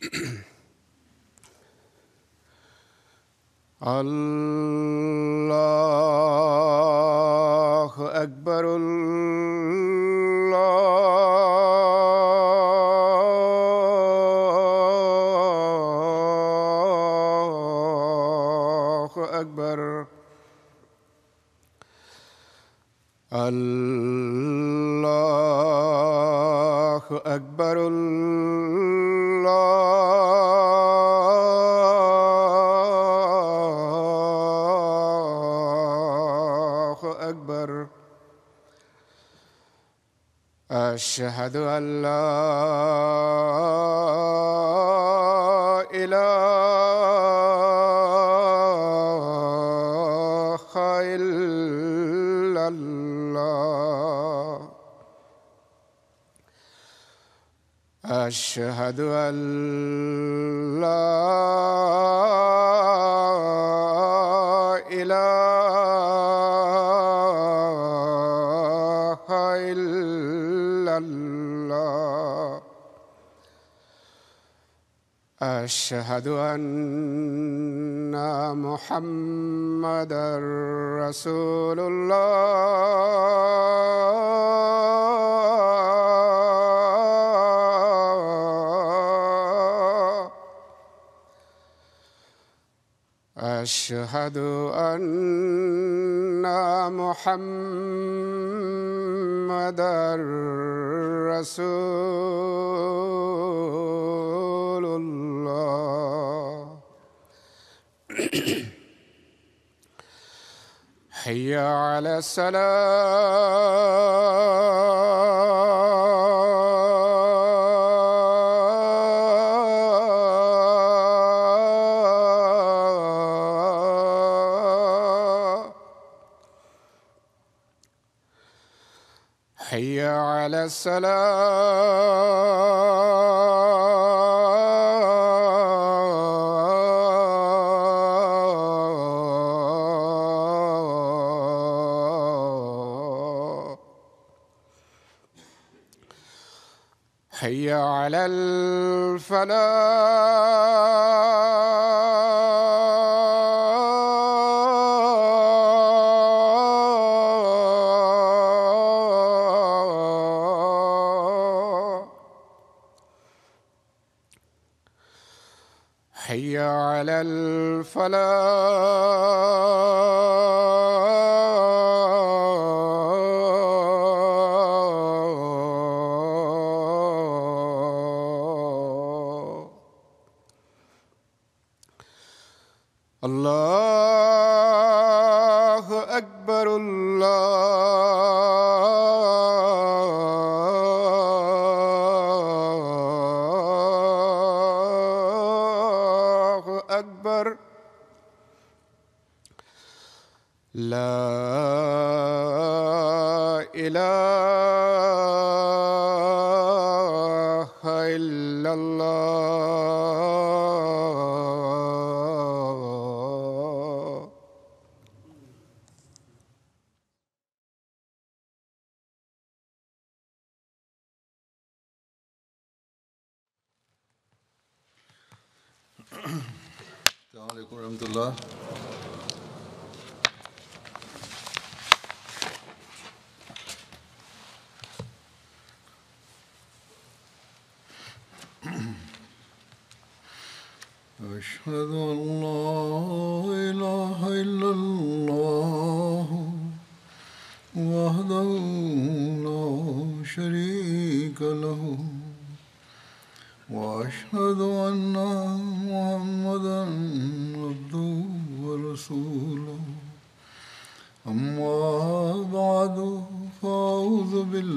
al أشهد ان لا اله الا الله اشهد ان لا اله الا الله أشهد أن محمدا رسول الله أشهد ان محمدا رسول الله حي على السلام حي على السلام حي على الفلاح على الفلاح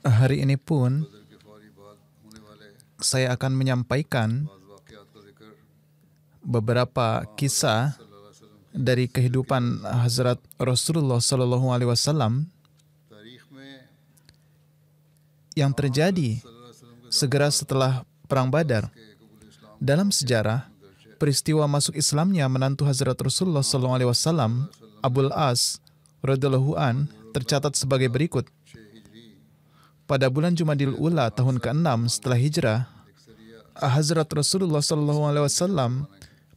Hari ini pun saya akan menyampaikan beberapa kisah dari kehidupan Hazrat Rasulullah Sallallahu Alaihi Wasallam yang terjadi segera setelah Perang Badar. Dalam sejarah, peristiwa masuk Islamnya menantu Hazrat Rasulullah Sallallahu Alaihi Wasallam, Abul As, tercatat sebagai berikut pada bulan Jumadil Ula tahun ke-6 setelah hijrah, Hazrat Rasulullah SAW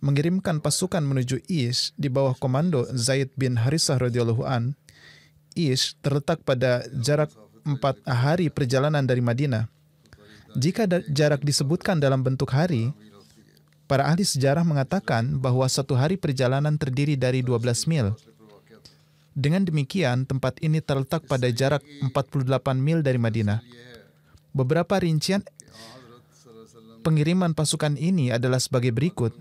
mengirimkan pasukan menuju Ish di bawah komando Zaid bin Harisah radhiyallahu an. Ish terletak pada jarak empat hari perjalanan dari Madinah. Jika jarak disebutkan dalam bentuk hari, para ahli sejarah mengatakan bahwa satu hari perjalanan terdiri dari 12 mil. Dengan demikian, tempat ini terletak pada jarak 48 mil dari Madinah. Beberapa rincian pengiriman pasukan ini adalah sebagai berikut.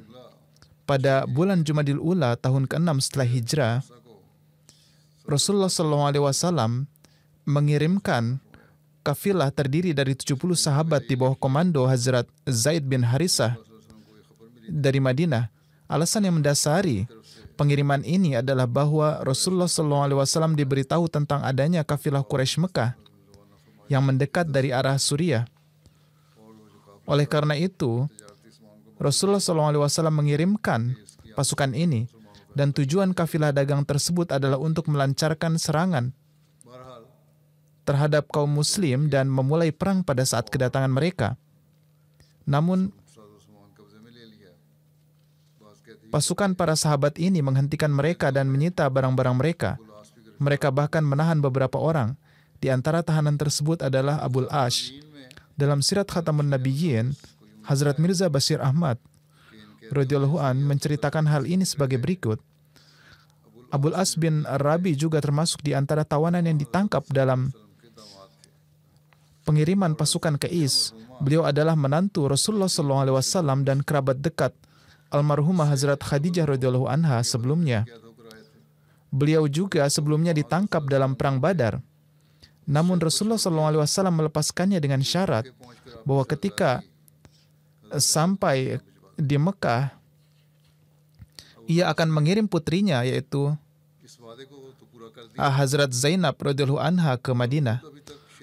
Pada bulan Jumadil Ula tahun ke-6 setelah hijrah, Rasulullah SAW mengirimkan kafilah terdiri dari 70 sahabat di bawah komando Hazrat Zaid bin Harisah dari Madinah. Alasan yang mendasari pengiriman ini adalah bahwa Rasulullah SAW diberitahu tentang adanya kafilah Quraisy Mekah yang mendekat dari arah Suriah. Oleh karena itu, Rasulullah SAW mengirimkan pasukan ini dan tujuan kafilah dagang tersebut adalah untuk melancarkan serangan terhadap kaum muslim dan memulai perang pada saat kedatangan mereka. Namun, Pasukan para sahabat ini menghentikan mereka dan menyita barang-barang mereka. Mereka bahkan menahan beberapa orang. Di antara tahanan tersebut adalah Abul Ash. Dalam sirat Khatamun Nabiyyin, Hazrat Mirza Basir Ahmad radhiyallahu an menceritakan hal ini sebagai berikut. Abul As bin Rabi juga termasuk di antara tawanan yang ditangkap dalam pengiriman pasukan ke Is. Beliau adalah menantu Rasulullah SAW dan kerabat dekat almarhumah Hazrat Khadijah radhiyallahu anha sebelumnya. Beliau juga sebelumnya ditangkap dalam perang Badar. Namun Rasulullah alaihi wasallam melepaskannya dengan syarat bahwa ketika sampai di Mekah, ia akan mengirim putrinya yaitu ah, Hazrat Zainab radhiyallahu anha ke Madinah.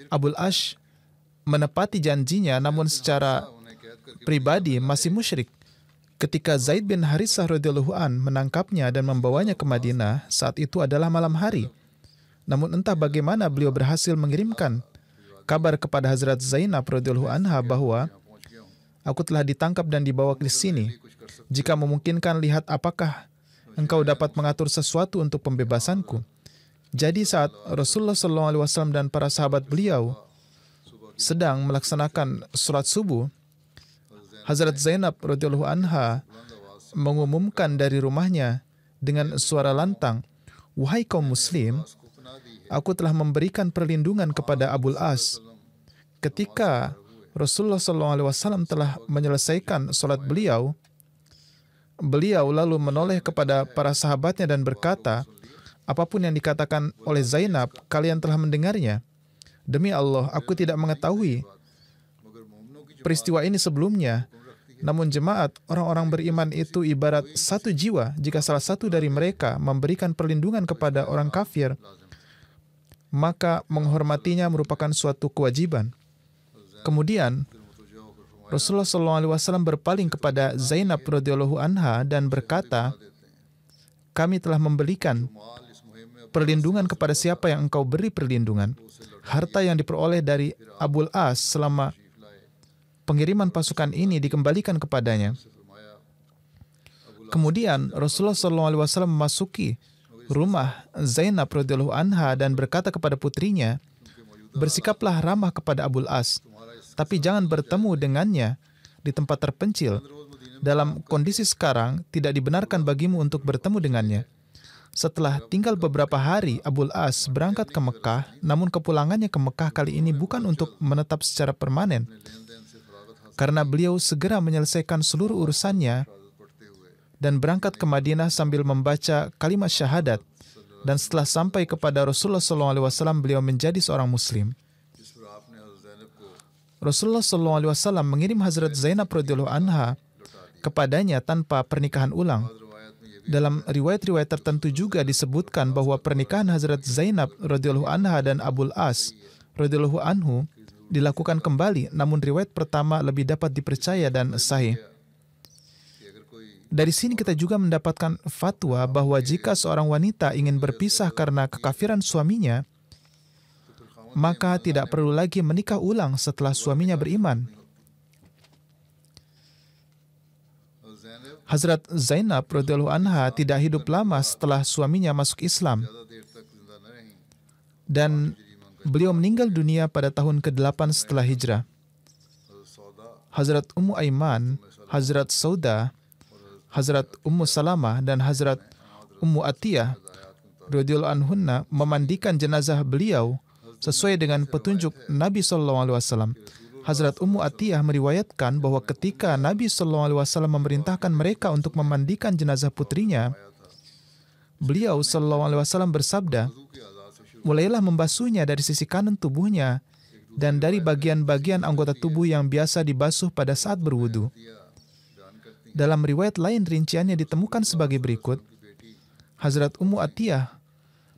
Abul Ash menepati janjinya namun secara pribadi masih musyrik. Ketika Zaid bin Harithah radhiyallahu an menangkapnya dan membawanya ke Madinah, saat itu adalah malam hari. Namun entah bagaimana beliau berhasil mengirimkan kabar kepada Hazrat Zainab radhiyallahu anha bahwa aku telah ditangkap dan dibawa ke sini. Jika memungkinkan lihat apakah engkau dapat mengatur sesuatu untuk pembebasanku. Jadi saat Rasulullah alaihi wasallam dan para sahabat beliau sedang melaksanakan surat subuh, Hazrat Zainab radhiyallahu anha mengumumkan dari rumahnya dengan suara lantang, "Wahai kaum muslim, aku telah memberikan perlindungan kepada Abul As." Ketika Rasulullah SAW telah menyelesaikan sholat beliau, beliau lalu menoleh kepada para sahabatnya dan berkata, apapun yang dikatakan oleh Zainab, kalian telah mendengarnya. Demi Allah, aku tidak mengetahui peristiwa ini sebelumnya. Namun jemaat, orang-orang beriman itu ibarat satu jiwa jika salah satu dari mereka memberikan perlindungan kepada orang kafir, maka menghormatinya merupakan suatu kewajiban. Kemudian, Rasulullah SAW berpaling kepada Zainab radhiyallahu anha dan berkata, kami telah membelikan perlindungan kepada siapa yang engkau beri perlindungan. Harta yang diperoleh dari Abul As selama pengiriman pasukan ini dikembalikan kepadanya. Kemudian Rasulullah Shallallahu Alaihi Wasallam memasuki rumah Zainab radhiyallahu anha dan berkata kepada putrinya, "Bersikaplah ramah kepada Abul As, tapi jangan bertemu dengannya di tempat terpencil. Dalam kondisi sekarang tidak dibenarkan bagimu untuk bertemu dengannya." Setelah tinggal beberapa hari, Abul As berangkat ke Mekah, namun kepulangannya ke Mekah kali ini bukan untuk menetap secara permanen, karena beliau segera menyelesaikan seluruh urusannya dan berangkat ke Madinah sambil membaca kalimat syahadat. Dan setelah sampai kepada Rasulullah SAW, beliau menjadi seorang Muslim. Rasulullah SAW mengirim Hazrat Zainab radhiyallahu anha kepadanya tanpa pernikahan ulang. Dalam riwayat-riwayat tertentu juga disebutkan bahwa pernikahan Hazrat Zainab radhiyallahu anha dan Abul As radhiyallahu anhu dilakukan kembali, namun riwayat pertama lebih dapat dipercaya dan sahih. Dari sini kita juga mendapatkan fatwa bahwa jika seorang wanita ingin berpisah karena kekafiran suaminya, maka tidak perlu lagi menikah ulang setelah suaminya beriman. Hazrat Zainab radhiyallahu anha tidak hidup lama setelah suaminya masuk Islam. Dan Beliau meninggal dunia pada tahun ke-8 setelah hijrah. Hazrat Ummu Aiman, Hazrat Sauda, Hazrat Ummu Salamah, dan Hazrat Ummu Atiyah radhiyallahu anhunna memandikan jenazah beliau sesuai dengan petunjuk Nabi Sallallahu Alaihi Wasallam. Hazrat Ummu Atiyah meriwayatkan bahwa ketika Nabi Sallallahu Alaihi Wasallam memerintahkan mereka untuk memandikan jenazah putrinya, beliau Sallallahu Alaihi Wasallam bersabda, mulailah membasuhnya dari sisi kanan tubuhnya dan dari bagian-bagian anggota tubuh yang biasa dibasuh pada saat berwudu. Dalam riwayat lain rinciannya ditemukan sebagai berikut. Hazrat Ummu Atiyah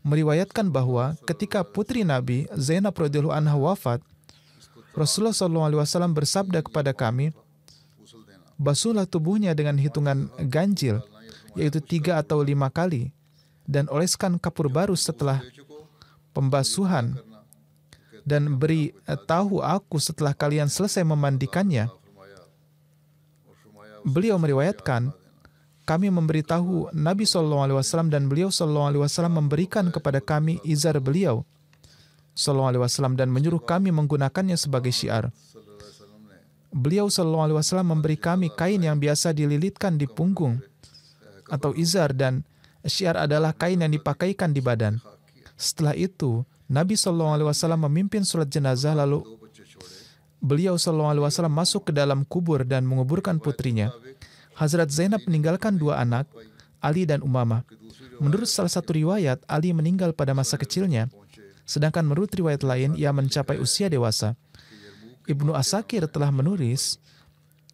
meriwayatkan bahwa ketika putri Nabi Zainab radhiyallahu anha wafat, Rasulullah SAW bersabda kepada kami, basuhlah tubuhnya dengan hitungan ganjil, yaitu tiga atau lima kali, dan oleskan kapur baru setelah pembasuhan dan beri eh, tahu aku setelah kalian selesai memandikannya. Beliau meriwayatkan, kami memberitahu Nabi saw Alaihi Wasallam dan beliau saw Alaihi Wasallam memberikan kepada kami izar beliau saw Alaihi Wasallam dan menyuruh kami menggunakannya sebagai syiar. Beliau saw Alaihi Wasallam memberi kami kain yang biasa dililitkan di punggung atau izar dan syiar adalah kain yang dipakaikan di badan. Setelah itu, Nabi Shallallahu Alaihi Wasallam memimpin surat jenazah lalu beliau Shallallahu Alaihi Wasallam masuk ke dalam kubur dan menguburkan putrinya. Hazrat Zainab meninggalkan dua anak, Ali dan Umama. Menurut salah satu riwayat, Ali meninggal pada masa kecilnya, sedangkan menurut riwayat lain ia mencapai usia dewasa. Ibnu Asakir telah menulis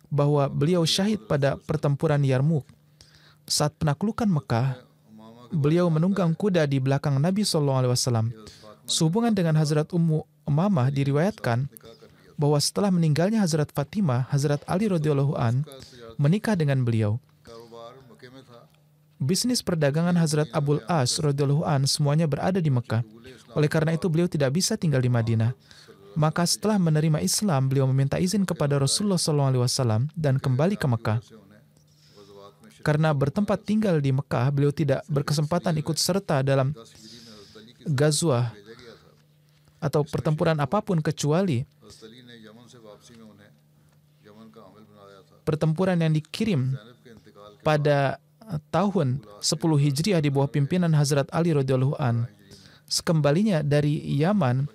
bahwa beliau syahid pada pertempuran Yarmuk. Saat penaklukan Mekah, beliau menunggang kuda di belakang Nabi Shallallahu Alaihi Wasallam. Sehubungan dengan Hazrat Ummu Mamah diriwayatkan bahwa setelah meninggalnya Hazrat Fatimah, Hazrat Ali radhiyallahu an menikah dengan beliau. Bisnis perdagangan Hazrat Abul As radhiyallahu an semuanya berada di Mekah. Oleh karena itu beliau tidak bisa tinggal di Madinah. Maka setelah menerima Islam, beliau meminta izin kepada Rasulullah SAW dan kembali ke Mekah. Karena bertempat tinggal di Mekah, beliau tidak berkesempatan ikut serta dalam gazwa atau pertempuran apapun kecuali pertempuran yang dikirim pada tahun 10 Hijriah di bawah pimpinan Hazrat Ali radhiyallahu an. Sekembalinya dari Yaman,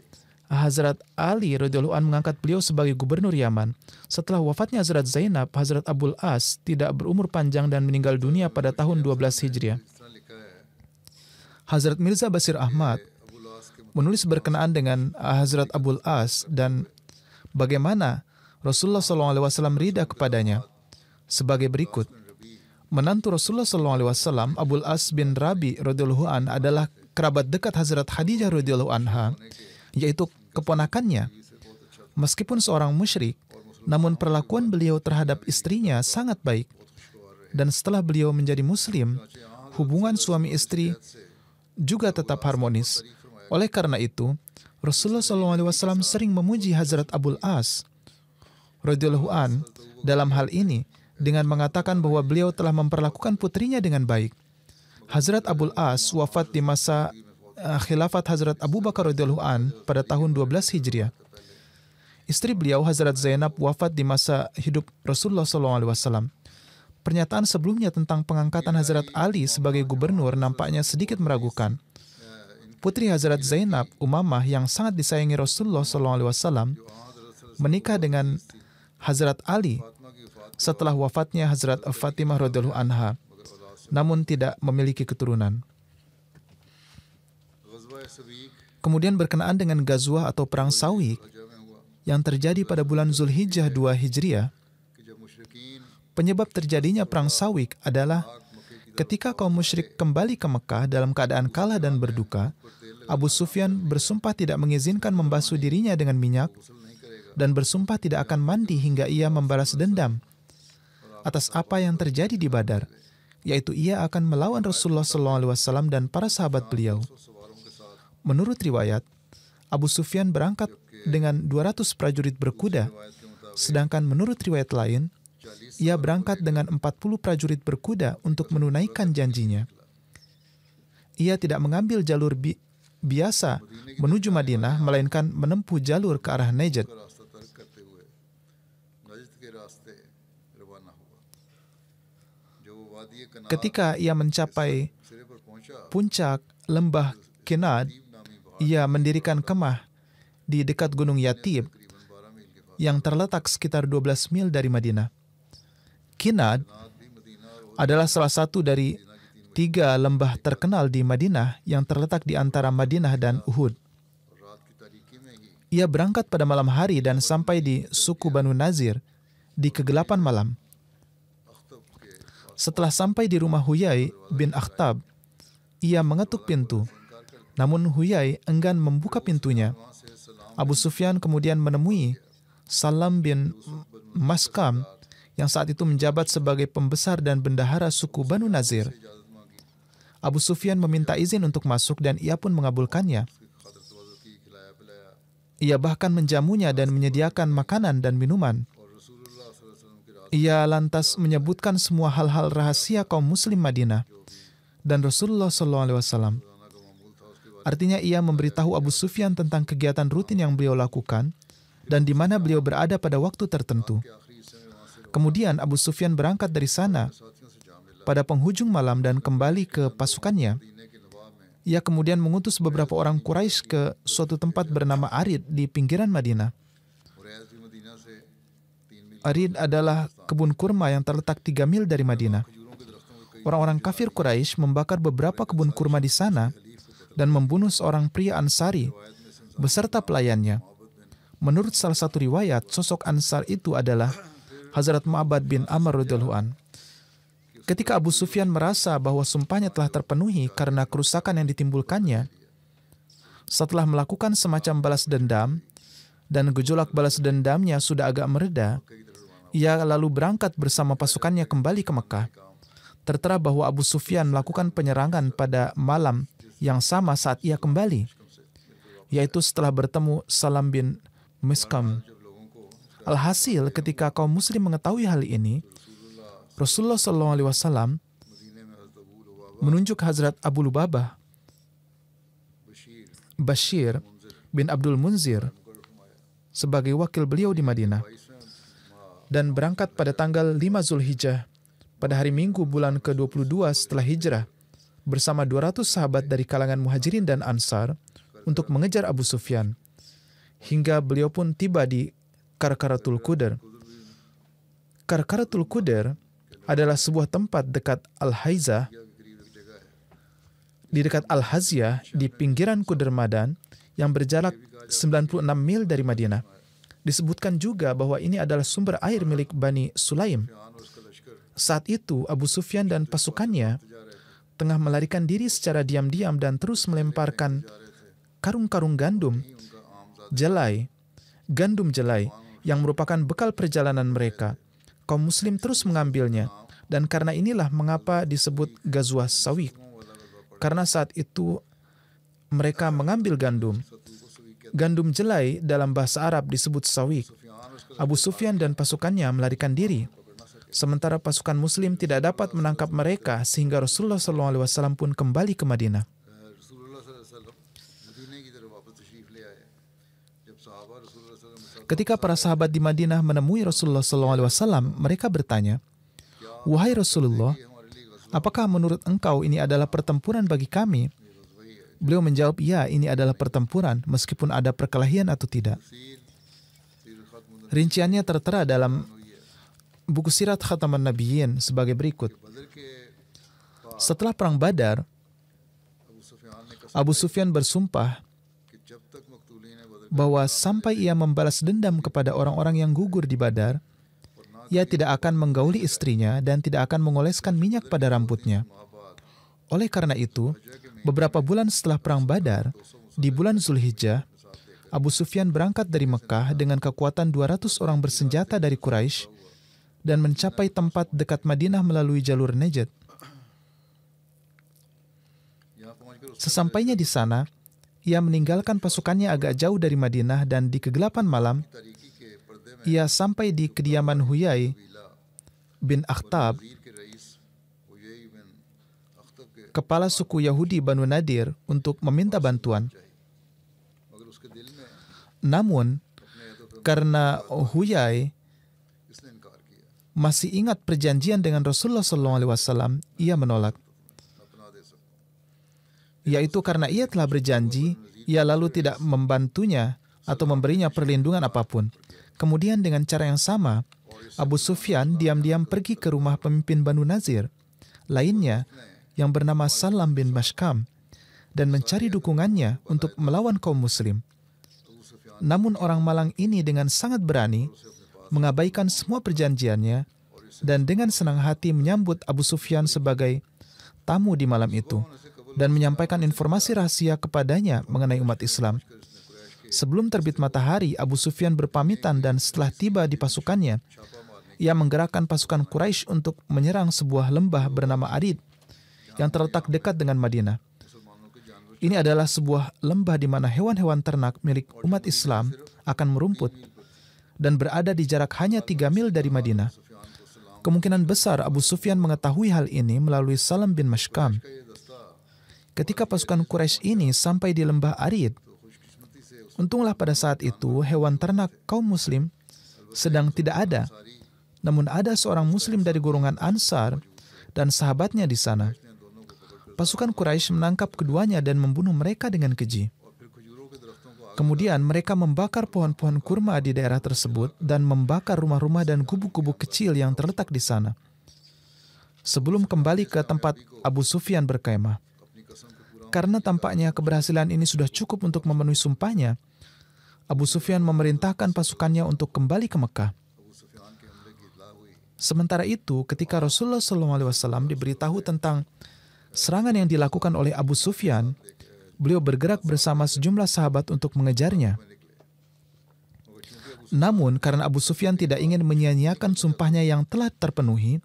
Hazrat Ali radhiyallahu an mengangkat beliau sebagai gubernur Yaman. Setelah wafatnya Hazrat Zainab, Hazrat Abdul As tidak berumur panjang dan meninggal dunia pada tahun 12 Hijriah. Hazrat Mirza Basir Ahmad menulis berkenaan dengan Hazrat Abdul As dan bagaimana Rasulullah SAW rida kepadanya sebagai berikut. Menantu Rasulullah SAW, Abdul As bin Rabi radhiyallahu an adalah kerabat dekat Hazrat Khadijah radhiyallahu anha yaitu keponakannya. Meskipun seorang musyrik, namun perlakuan beliau terhadap istrinya sangat baik. Dan setelah beliau menjadi muslim, hubungan suami istri juga tetap harmonis. Oleh karena itu, Rasulullah SAW sering memuji Hazrat Abul As radhiyallahu an dalam hal ini dengan mengatakan bahwa beliau telah memperlakukan putrinya dengan baik. Hazrat Abul As wafat di masa Eh, khilafat Hazrat Abu Bakar radhiyallahu an pada tahun 12 Hijriah. Istri beliau Hazrat Zainab wafat di masa hidup Rasulullah SAW. Pernyataan sebelumnya tentang pengangkatan Hazrat Ali sebagai gubernur nampaknya sedikit meragukan. Putri Hazrat Zainab, Umamah yang sangat disayangi Rasulullah SAW, menikah dengan Hazrat Ali setelah wafatnya Hazrat Fatimah radhiyallahu anha, namun tidak memiliki keturunan. kemudian berkenaan dengan Gazwa atau Perang Sawi yang terjadi pada bulan Zulhijjah 2 Hijriah, penyebab terjadinya Perang Sawi adalah ketika kaum musyrik kembali ke Mekah dalam keadaan kalah dan berduka, Abu Sufyan bersumpah tidak mengizinkan membasuh dirinya dengan minyak dan bersumpah tidak akan mandi hingga ia membalas dendam atas apa yang terjadi di Badar, yaitu ia akan melawan Rasulullah SAW dan para sahabat beliau. Menurut riwayat, Abu Sufyan berangkat dengan 200 prajurit berkuda, sedangkan menurut riwayat lain, ia berangkat dengan 40 prajurit berkuda untuk menunaikan janjinya. Ia tidak mengambil jalur bi biasa menuju Madinah, melainkan menempuh jalur ke arah Najd. Ketika ia mencapai puncak lembah Kenad, ia mendirikan kemah di dekat Gunung Yatib yang terletak sekitar 12 mil dari Madinah. Kinad adalah salah satu dari tiga lembah terkenal di Madinah yang terletak di antara Madinah dan Uhud. Ia berangkat pada malam hari dan sampai di suku Banu Nazir di kegelapan malam. Setelah sampai di rumah Huyai bin Akhtab, ia mengetuk pintu. Namun Huyai enggan membuka pintunya. Abu Sufyan kemudian menemui Salam bin Maskam yang saat itu menjabat sebagai pembesar dan bendahara suku Banu Nazir. Abu Sufyan meminta izin untuk masuk dan ia pun mengabulkannya. Ia bahkan menjamunya dan menyediakan makanan dan minuman. Ia lantas menyebutkan semua hal-hal rahasia kaum muslim Madinah dan Rasulullah SAW Artinya ia memberitahu Abu Sufyan tentang kegiatan rutin yang beliau lakukan dan di mana beliau berada pada waktu tertentu. Kemudian Abu Sufyan berangkat dari sana pada penghujung malam dan kembali ke pasukannya. Ia kemudian mengutus beberapa orang Quraisy ke suatu tempat bernama Arid di pinggiran Madinah. Arid adalah kebun kurma yang terletak tiga mil dari Madinah. Orang-orang kafir Quraisy membakar beberapa kebun kurma di sana dan membunuh seorang pria Ansari beserta pelayannya. Menurut salah satu riwayat, sosok Ansar itu adalah Hazrat Ma'bad bin Amr radhiyallahu Ketika Abu Sufyan merasa bahwa sumpahnya telah terpenuhi karena kerusakan yang ditimbulkannya, setelah melakukan semacam balas dendam dan gejolak balas dendamnya sudah agak mereda, ia lalu berangkat bersama pasukannya kembali ke Mekah. Tertera bahwa Abu Sufyan melakukan penyerangan pada malam yang sama saat ia kembali, yaitu setelah bertemu Salam bin Miskam. Alhasil, ketika kaum muslim mengetahui hal ini, Rasulullah SAW menunjuk Hazrat Abu Lubabah Bashir bin Abdul Munzir sebagai wakil beliau di Madinah dan berangkat pada tanggal 5 Zulhijjah pada hari Minggu bulan ke-22 setelah hijrah bersama 200 sahabat dari kalangan Muhajirin dan Ansar untuk mengejar Abu Sufyan. Hingga beliau pun tiba di Karkaratul Kuder. Karkaratul Kuder adalah sebuah tempat dekat Al-Haizah, di dekat al haziah di pinggiran Kudermadan, yang berjarak 96 mil dari Madinah. Disebutkan juga bahwa ini adalah sumber air milik Bani Sulaim. Saat itu, Abu Sufyan dan pasukannya tengah melarikan diri secara diam-diam dan terus melemparkan karung-karung gandum jelai, gandum jelai yang merupakan bekal perjalanan mereka. Kaum muslim terus mengambilnya dan karena inilah mengapa disebut Gazwah Sawik Karena saat itu mereka mengambil gandum. Gandum jelai dalam bahasa Arab disebut sawik. Abu Sufyan dan pasukannya melarikan diri. Sementara pasukan Muslim tidak dapat menangkap mereka, sehingga Rasulullah SAW pun kembali ke Madinah. Ketika para sahabat di Madinah menemui Rasulullah SAW, mereka bertanya, Wahai Rasulullah, apakah menurut engkau ini adalah pertempuran bagi kami? Beliau menjawab, ya, ini adalah pertempuran, meskipun ada perkelahian atau tidak. Rinciannya tertera dalam buku sirat Khataman Nabiyyin sebagai berikut. Setelah perang Badar, Abu Sufyan bersumpah bahwa sampai ia membalas dendam kepada orang-orang yang gugur di Badar, ia tidak akan menggauli istrinya dan tidak akan mengoleskan minyak pada rambutnya. Oleh karena itu, beberapa bulan setelah Perang Badar, di bulan Zulhijjah, Abu Sufyan berangkat dari Mekah dengan kekuatan 200 orang bersenjata dari Quraisy dan mencapai tempat dekat Madinah melalui jalur Najd. Sesampainya di sana, ia meninggalkan pasukannya agak jauh dari Madinah dan di kegelapan malam, ia sampai di kediaman Huyai bin Akhtab, kepala suku Yahudi Banu Nadir untuk meminta bantuan. Namun, karena Huyai masih ingat perjanjian dengan Rasulullah Sallallahu Alaihi Wasallam? ia menolak. Yaitu karena ia telah berjanji, ia lalu tidak membantunya atau memberinya perlindungan apapun. Kemudian dengan cara yang sama, Abu Sufyan diam-diam pergi ke rumah pemimpin Banu Nazir. Lainnya, yang bernama Salam bin Mashkam, dan mencari dukungannya untuk melawan kaum muslim. Namun orang malang ini dengan sangat berani mengabaikan semua perjanjiannya dan dengan senang hati menyambut Abu Sufyan sebagai tamu di malam itu dan menyampaikan informasi rahasia kepadanya mengenai umat Islam. Sebelum terbit matahari, Abu Sufyan berpamitan dan setelah tiba di pasukannya, ia menggerakkan pasukan Quraisy untuk menyerang sebuah lembah bernama Arid yang terletak dekat dengan Madinah. Ini adalah sebuah lembah di mana hewan-hewan ternak milik umat Islam akan merumput dan berada di jarak hanya tiga mil dari Madinah. Kemungkinan besar Abu Sufyan mengetahui hal ini melalui Salam bin Mashkam. Ketika pasukan Quraisy ini sampai di lembah Arid, untunglah pada saat itu hewan ternak kaum muslim sedang tidak ada. Namun ada seorang muslim dari golongan Ansar dan sahabatnya di sana. Pasukan Quraisy menangkap keduanya dan membunuh mereka dengan keji. Kemudian mereka membakar pohon-pohon kurma di daerah tersebut dan membakar rumah-rumah dan kubu-kubu kecil yang terletak di sana. Sebelum kembali ke tempat Abu Sufyan berkemah. Karena tampaknya keberhasilan ini sudah cukup untuk memenuhi sumpahnya, Abu Sufyan memerintahkan pasukannya untuk kembali ke Mekah. Sementara itu, ketika Rasulullah SAW diberitahu tentang serangan yang dilakukan oleh Abu Sufyan, beliau bergerak bersama sejumlah sahabat untuk mengejarnya. Namun, karena Abu Sufyan tidak ingin menyia-nyiakan sumpahnya yang telah terpenuhi,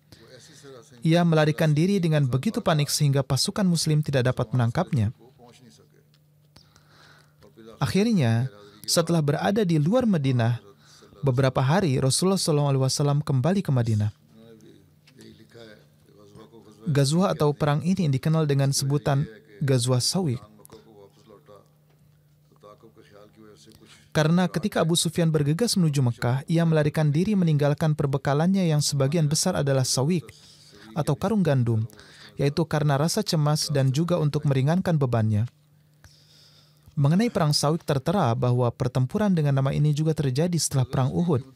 ia melarikan diri dengan begitu panik sehingga pasukan muslim tidak dapat menangkapnya. Akhirnya, setelah berada di luar Madinah, beberapa hari Rasulullah SAW kembali ke Madinah. Gazwa atau perang ini dikenal dengan sebutan Gazwa Sawik. Karena ketika Abu Sufyan bergegas menuju Mekah, ia melarikan diri meninggalkan perbekalannya yang sebagian besar adalah sawik atau karung gandum, yaitu karena rasa cemas dan juga untuk meringankan bebannya. Mengenai perang sawik tertera bahwa pertempuran dengan nama ini juga terjadi setelah perang Uhud.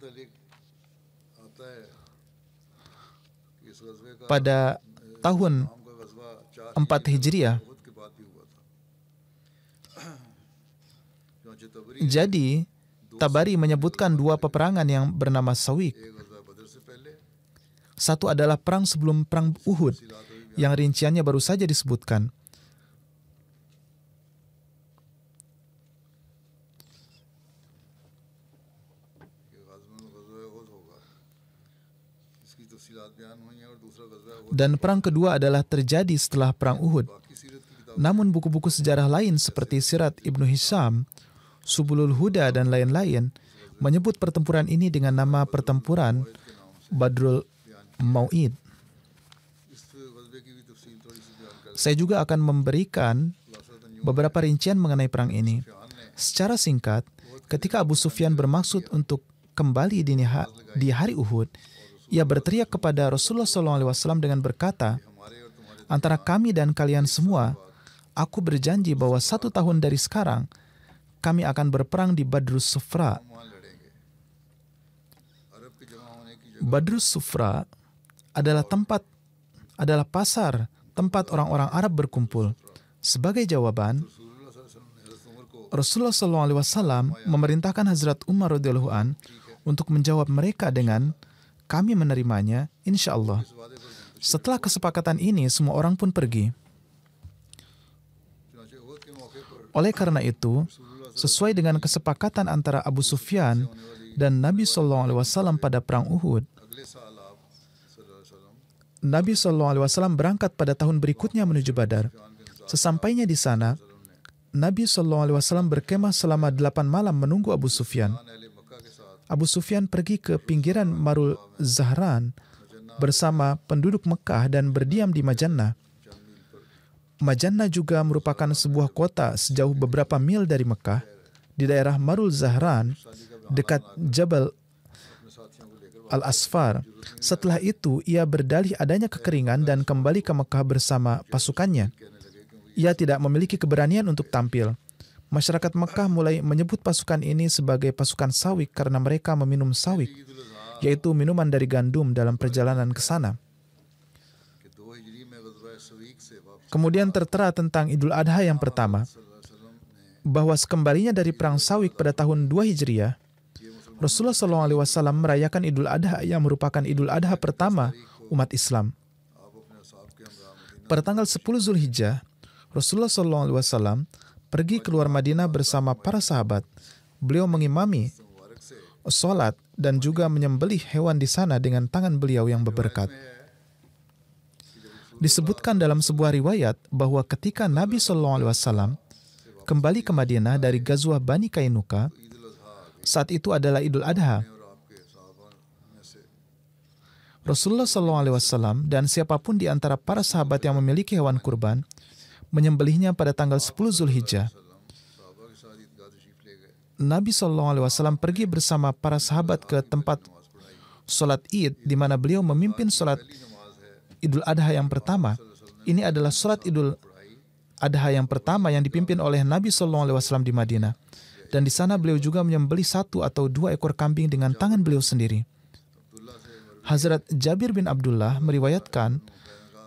Pada tahun 4 Hijriah, Jadi, Tabari menyebutkan dua peperangan yang bernama Sawik. Satu adalah perang sebelum perang Uhud, yang rinciannya baru saja disebutkan. Dan perang kedua adalah terjadi setelah perang Uhud. Namun buku-buku sejarah lain seperti Sirat Ibnu Hisham Subulul Huda dan lain-lain menyebut pertempuran ini dengan nama pertempuran Badrul Mau'id. Saya juga akan memberikan beberapa rincian mengenai perang ini. Secara singkat, ketika Abu Sufyan bermaksud untuk kembali di, hari Uhud, ia berteriak kepada Rasulullah SAW dengan berkata, antara kami dan kalian semua, aku berjanji bahwa satu tahun dari sekarang, kami akan berperang di Badrus Sufra. Badrus Sufra adalah tempat, adalah pasar tempat orang-orang Arab berkumpul. Sebagai jawaban, Rasulullah SAW memerintahkan Hazrat Umar radhiyallahu an untuk menjawab mereka dengan kami menerimanya, insya Allah. Setelah kesepakatan ini, semua orang pun pergi. Oleh karena itu, sesuai dengan kesepakatan antara Abu Sufyan dan Nabi Sallallahu Alaihi Wasallam pada Perang Uhud. Nabi Sallallahu Alaihi Wasallam berangkat pada tahun berikutnya menuju Badar. Sesampainya di sana, Nabi Sallallahu Alaihi Wasallam berkemah selama delapan malam menunggu Abu Sufyan. Abu Sufyan pergi ke pinggiran Marul Zahran bersama penduduk Mekah dan berdiam di Majannah. Majanna juga merupakan sebuah kota sejauh beberapa mil dari Mekah di daerah Marul Zahran dekat Jabal Al-Asfar. Setelah itu, ia berdalih adanya kekeringan dan kembali ke Mekah bersama pasukannya. Ia tidak memiliki keberanian untuk tampil. Masyarakat Mekah mulai menyebut pasukan ini sebagai pasukan sawik karena mereka meminum sawik, yaitu minuman dari gandum dalam perjalanan ke sana. Kemudian tertera tentang Idul Adha yang pertama, bahwa sekembalinya dari Perang Sawik pada tahun 2 Hijriah, Rasulullah SAW merayakan Idul Adha yang merupakan Idul Adha pertama umat Islam. Pada tanggal 10 Zulhijjah, Rasulullah SAW pergi keluar Madinah bersama para sahabat. Beliau mengimami sholat dan juga menyembelih hewan di sana dengan tangan beliau yang berberkat disebutkan dalam sebuah riwayat bahwa ketika Nabi Shallallahu Alaihi Wasallam kembali ke Madinah dari Gazwah Bani Kainuka, saat itu adalah Idul Adha. Rasulullah Shallallahu Alaihi Wasallam dan siapapun di antara para sahabat yang memiliki hewan kurban menyembelihnya pada tanggal 10 Zulhijjah. Nabi Shallallahu Alaihi Wasallam pergi bersama para sahabat ke tempat sholat Id, di mana beliau memimpin sholat Idul Adha yang pertama, ini adalah surat Idul Adha yang pertama yang dipimpin oleh Nabi Sallallahu Alaihi Wasallam di Madinah. Dan di sana beliau juga menyembeli satu atau dua ekor kambing dengan tangan beliau sendiri. Hazrat Jabir bin Abdullah meriwayatkan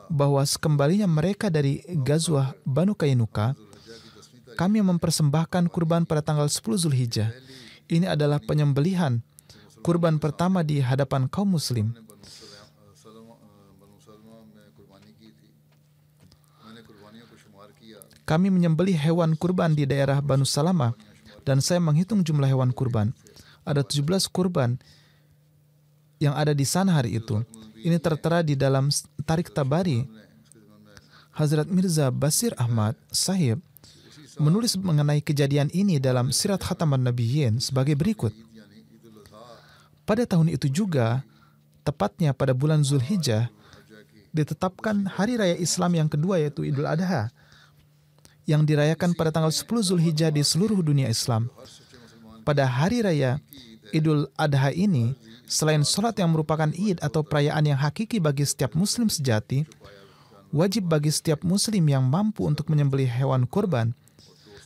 bahwa sekembalinya mereka dari Gazwah Banu Kainuka, kami mempersembahkan kurban pada tanggal 10 Zulhijjah. Ini adalah penyembelihan kurban pertama di hadapan kaum muslim. kami menyembeli hewan kurban di daerah Banu Salama dan saya menghitung jumlah hewan kurban. Ada 17 kurban yang ada di sana hari itu. Ini tertera di dalam Tarik Tabari. Hazrat Mirza Basir Ahmad Sahib menulis mengenai kejadian ini dalam Sirat Khataman Nabiyyin sebagai berikut. Pada tahun itu juga, tepatnya pada bulan Zulhijjah, ditetapkan Hari Raya Islam yang kedua yaitu Idul Adha yang dirayakan pada tanggal 10 Zulhijjah di seluruh dunia Islam. Pada hari raya Idul Adha ini, selain sholat yang merupakan id atau perayaan yang hakiki bagi setiap muslim sejati, wajib bagi setiap muslim yang mampu untuk menyembelih hewan kurban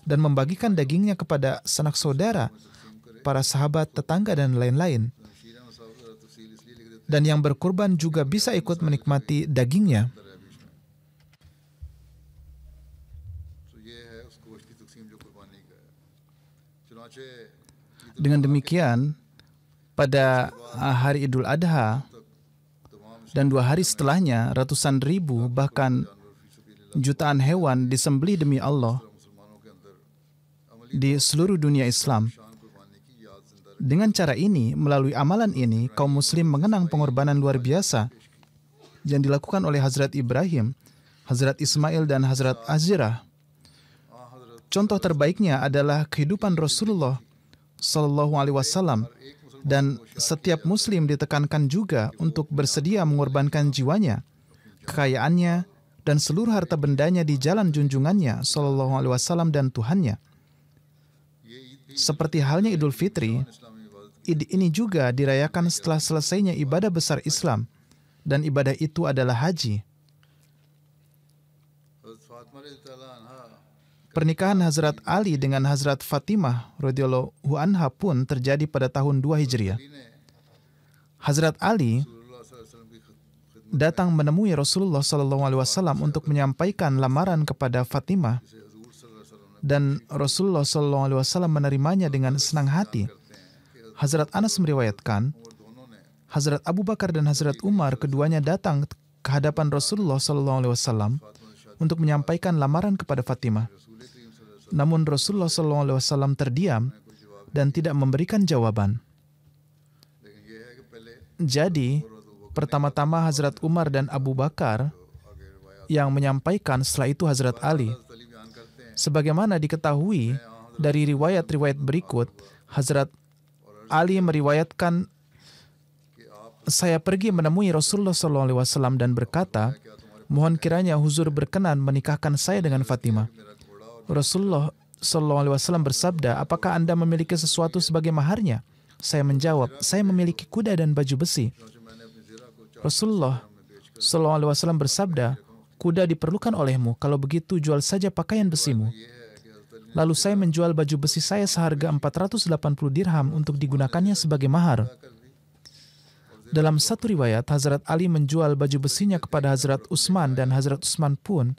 dan membagikan dagingnya kepada sanak saudara, para sahabat, tetangga, dan lain-lain. Dan yang berkurban juga bisa ikut menikmati dagingnya. Dengan demikian, pada ah, hari Idul Adha dan dua hari setelahnya, ratusan ribu bahkan jutaan hewan disembelih demi Allah di seluruh dunia Islam. Dengan cara ini, melalui amalan ini, kaum muslim mengenang pengorbanan luar biasa yang dilakukan oleh Hazrat Ibrahim, Hazrat Ismail, dan Hazrat Azirah. Contoh terbaiknya adalah kehidupan Rasulullah Shallallahu Alaihi Wasallam dan setiap Muslim ditekankan juga untuk bersedia mengorbankan jiwanya, kekayaannya, dan seluruh harta bendanya di jalan junjungannya, Shallallahu Alaihi Wasallam dan Tuhannya. Seperti halnya Idul Fitri, Id ini juga dirayakan setelah selesainya ibadah besar Islam, dan ibadah itu adalah haji. Pernikahan Hazrat Ali dengan Hazrat Fatimah radhiyallahu anha pun terjadi pada tahun 2 Hijriah. Hazrat Ali datang menemui Rasulullah Sallallahu Alaihi Wasallam untuk menyampaikan lamaran kepada Fatimah dan Rasulullah Sallallahu Alaihi Wasallam menerimanya dengan senang hati. Hazrat Anas meriwayatkan, Hazrat Abu Bakar dan Hazrat Umar keduanya datang ke hadapan Rasulullah Sallallahu Alaihi Wasallam untuk menyampaikan lamaran kepada Fatimah. Namun Rasulullah SAW terdiam dan tidak memberikan jawaban. Jadi, pertama-tama Hazrat Umar dan Abu Bakar yang menyampaikan setelah itu Hazrat Ali. Sebagaimana diketahui dari riwayat-riwayat berikut, Hazrat Ali meriwayatkan saya pergi menemui Rasulullah SAW dan berkata, mohon kiranya huzur berkenan menikahkan saya dengan Fatimah. Rasulullah Shallallahu Alaihi Wasallam bersabda, apakah Anda memiliki sesuatu sebagai maharnya? Saya menjawab, saya memiliki kuda dan baju besi. Rasulullah Shallallahu Alaihi Wasallam bersabda, kuda diperlukan olehmu, kalau begitu jual saja pakaian besimu. Lalu saya menjual baju besi saya seharga 480 dirham untuk digunakannya sebagai mahar. Dalam satu riwayat, Hazrat Ali menjual baju besinya kepada Hazrat Usman dan Hazrat Usman pun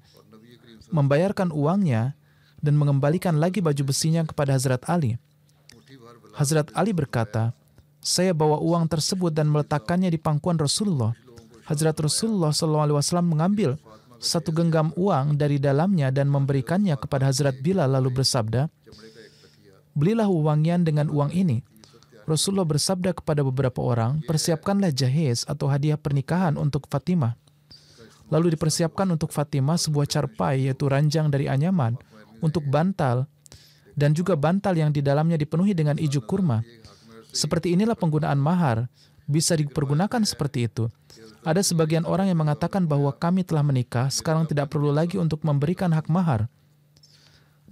membayarkan uangnya dan mengembalikan lagi baju besinya kepada Hazrat Ali. Hazrat Ali berkata, saya bawa uang tersebut dan meletakkannya di pangkuan Rasulullah. Hazrat Rasulullah SAW mengambil satu genggam uang dari dalamnya dan memberikannya kepada Hazrat Bilal lalu bersabda, Belilah uangian dengan uang ini. Iya. Rasulullah bersabda kepada beberapa orang, iya. persiapkanlah jahiz atau hadiah pernikahan untuk Fatimah. Lalu dipersiapkan untuk Fatimah sebuah carpai, yaitu ranjang dari anyaman, untuk bantal, dan juga bantal yang di dalamnya dipenuhi dengan ijuk kurma. Seperti inilah penggunaan mahar, bisa dipergunakan seperti itu. Ada sebagian orang yang mengatakan bahwa kami telah menikah, sekarang tidak perlu lagi untuk memberikan hak mahar.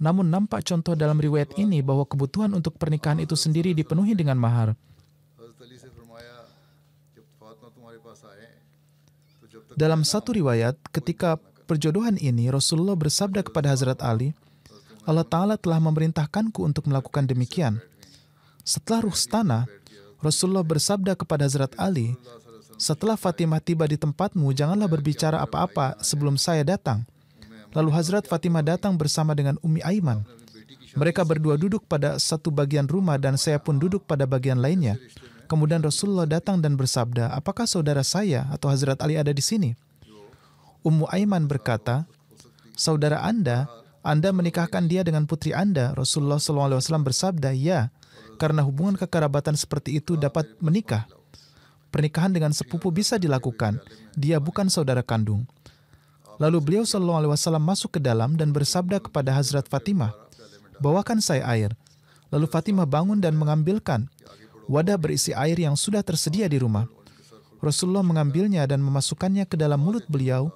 Namun nampak contoh dalam riwayat ini bahwa kebutuhan untuk pernikahan itu sendiri dipenuhi dengan mahar. Dalam satu riwayat, ketika perjodohan ini, Rasulullah bersabda kepada Hazrat Ali, Allah Ta'ala telah memerintahkanku untuk melakukan demikian. Setelah Ruhstana, Rasulullah bersabda kepada Hazrat Ali, setelah Fatimah tiba di tempatmu, janganlah berbicara apa-apa sebelum saya datang. Lalu Hazrat Fatimah datang bersama dengan Umi Aiman. Mereka berdua duduk pada satu bagian rumah dan saya pun duduk pada bagian lainnya. Kemudian Rasulullah datang dan bersabda, apakah saudara saya atau Hazrat Ali ada di sini? Ummu Aiman berkata, saudara Anda, Anda menikahkan dia dengan putri Anda. Rasulullah SAW bersabda, ya, karena hubungan kekerabatan seperti itu dapat menikah. Pernikahan dengan sepupu bisa dilakukan. Dia bukan saudara kandung. Lalu beliau sallallahu Alaihi Wasallam masuk ke dalam dan bersabda kepada Hazrat Fatimah, bawakan saya air. Lalu Fatimah bangun dan mengambilkan wadah berisi air yang sudah tersedia di rumah. Rasulullah mengambilnya dan memasukkannya ke dalam mulut beliau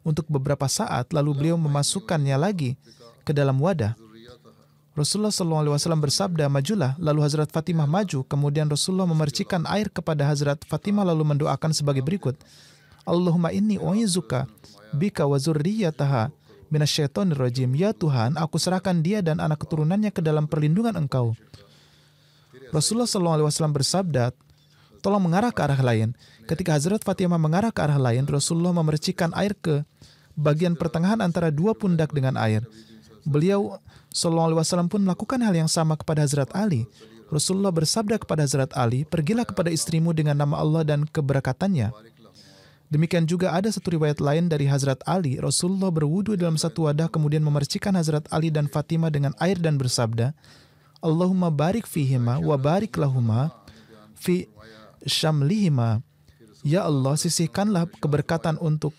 untuk beberapa saat, lalu beliau memasukkannya lagi ke dalam wadah. Rasulullah Wasallam bersabda, majulah. Lalu Hazrat Fatimah maju. Kemudian Rasulullah memercikan air kepada Hazrat Fatimah lalu mendoakan sebagai berikut. Allahumma inni u'izuka bika wa zurriyataha minasyaitonir rajim. Ya Tuhan, aku serahkan dia dan anak keturunannya ke dalam perlindungan Engkau. Rasulullah SAW bersabda, tolong mengarah ke arah lain. Ketika Hazrat Fatimah mengarah ke arah lain, Rasulullah memercikan air ke bagian pertengahan antara dua pundak dengan air. Beliau SAW pun melakukan hal yang sama kepada Hazrat Ali. Rasulullah bersabda kepada Hazrat Ali, pergilah kepada istrimu dengan nama Allah dan keberkatannya. Demikian juga ada satu riwayat lain dari Hazrat Ali, Rasulullah berwudu dalam satu wadah kemudian memercikan Hazrat Ali dan Fatimah dengan air dan bersabda, Allahumma barik fihima wa barik lahuma fi syamlihima. Ya Allah, sisihkanlah keberkatan untuk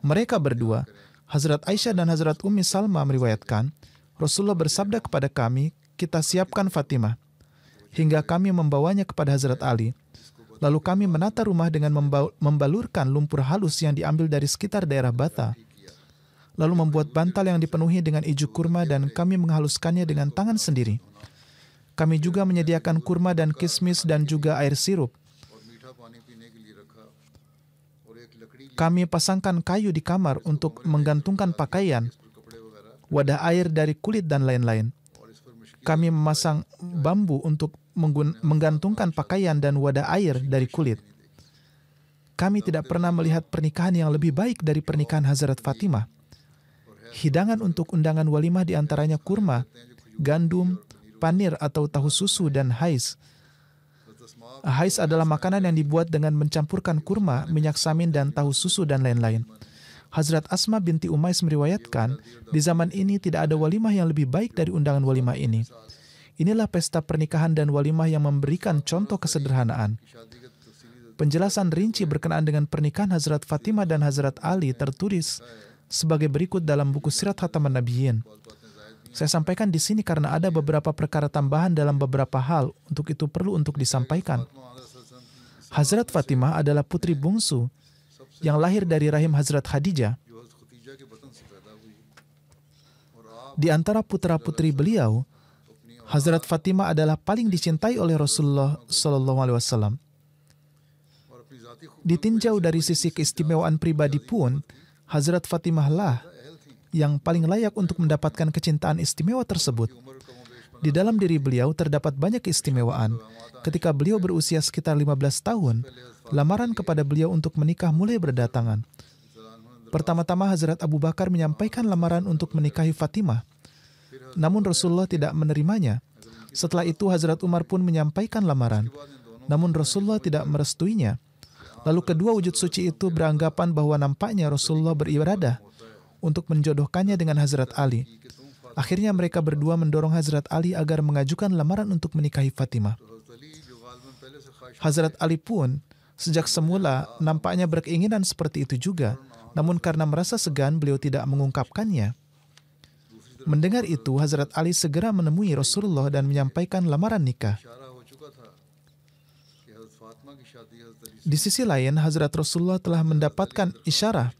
mereka berdua. Hazrat Aisyah dan Hazrat Ummi Salma meriwayatkan, Rasulullah bersabda kepada kami, kita siapkan Fatimah. Hingga kami membawanya kepada Hazrat Ali. Lalu kami menata rumah dengan membalurkan lumpur halus yang diambil dari sekitar daerah Bata. Lalu membuat bantal yang dipenuhi dengan iju kurma dan kami menghaluskannya dengan tangan sendiri. Kami juga menyediakan kurma dan kismis dan juga air sirup. Kami pasangkan kayu di kamar untuk menggantungkan pakaian, wadah air dari kulit dan lain-lain kami memasang bambu untuk menggantungkan pakaian dan wadah air dari kulit. Kami tidak pernah melihat pernikahan yang lebih baik dari pernikahan Hazrat Fatimah. Hidangan untuk undangan walimah diantaranya kurma, gandum, panir atau tahu susu, dan hais. Hais adalah makanan yang dibuat dengan mencampurkan kurma, minyak samin, dan tahu susu, dan lain-lain. Hazrat Asma binti Umais meriwayatkan, di zaman ini tidak ada walimah yang lebih baik dari undangan walimah ini. Inilah pesta pernikahan dan walimah yang memberikan contoh kesederhanaan. Penjelasan rinci berkenaan dengan pernikahan Hazrat Fatimah dan Hazrat Ali tertulis sebagai berikut dalam buku Sirat Hataman Nabiyyin. Saya sampaikan di sini karena ada beberapa perkara tambahan dalam beberapa hal, untuk itu perlu untuk disampaikan. Hazrat Fatimah adalah putri bungsu yang lahir dari rahim Hazrat Khadijah, di antara putra-putri beliau, Hazrat Fatimah adalah paling dicintai oleh Rasulullah Shallallahu Alaihi Wasallam. Ditinjau dari sisi keistimewaan pribadi pun, Hazrat Fatimah lah yang paling layak untuk mendapatkan kecintaan istimewa tersebut. Di dalam diri beliau terdapat banyak keistimewaan. Ketika beliau berusia sekitar 15 tahun, lamaran kepada beliau untuk menikah mulai berdatangan. Pertama-tama Hazrat Abu Bakar menyampaikan lamaran untuk menikahi Fatimah. Namun Rasulullah tidak menerimanya. Setelah itu Hazrat Umar pun menyampaikan lamaran. Namun Rasulullah tidak merestuinya. Lalu kedua wujud suci itu beranggapan bahwa nampaknya Rasulullah beribadah untuk menjodohkannya dengan Hazrat Ali. Akhirnya mereka berdua mendorong Hazrat Ali agar mengajukan lamaran untuk menikahi Fatimah. Hazrat Ali pun sejak semula nampaknya berkeinginan seperti itu juga, namun karena merasa segan beliau tidak mengungkapkannya. Mendengar itu, Hazrat Ali segera menemui Rasulullah dan menyampaikan lamaran nikah. Di sisi lain, Hazrat Rasulullah telah mendapatkan isyarah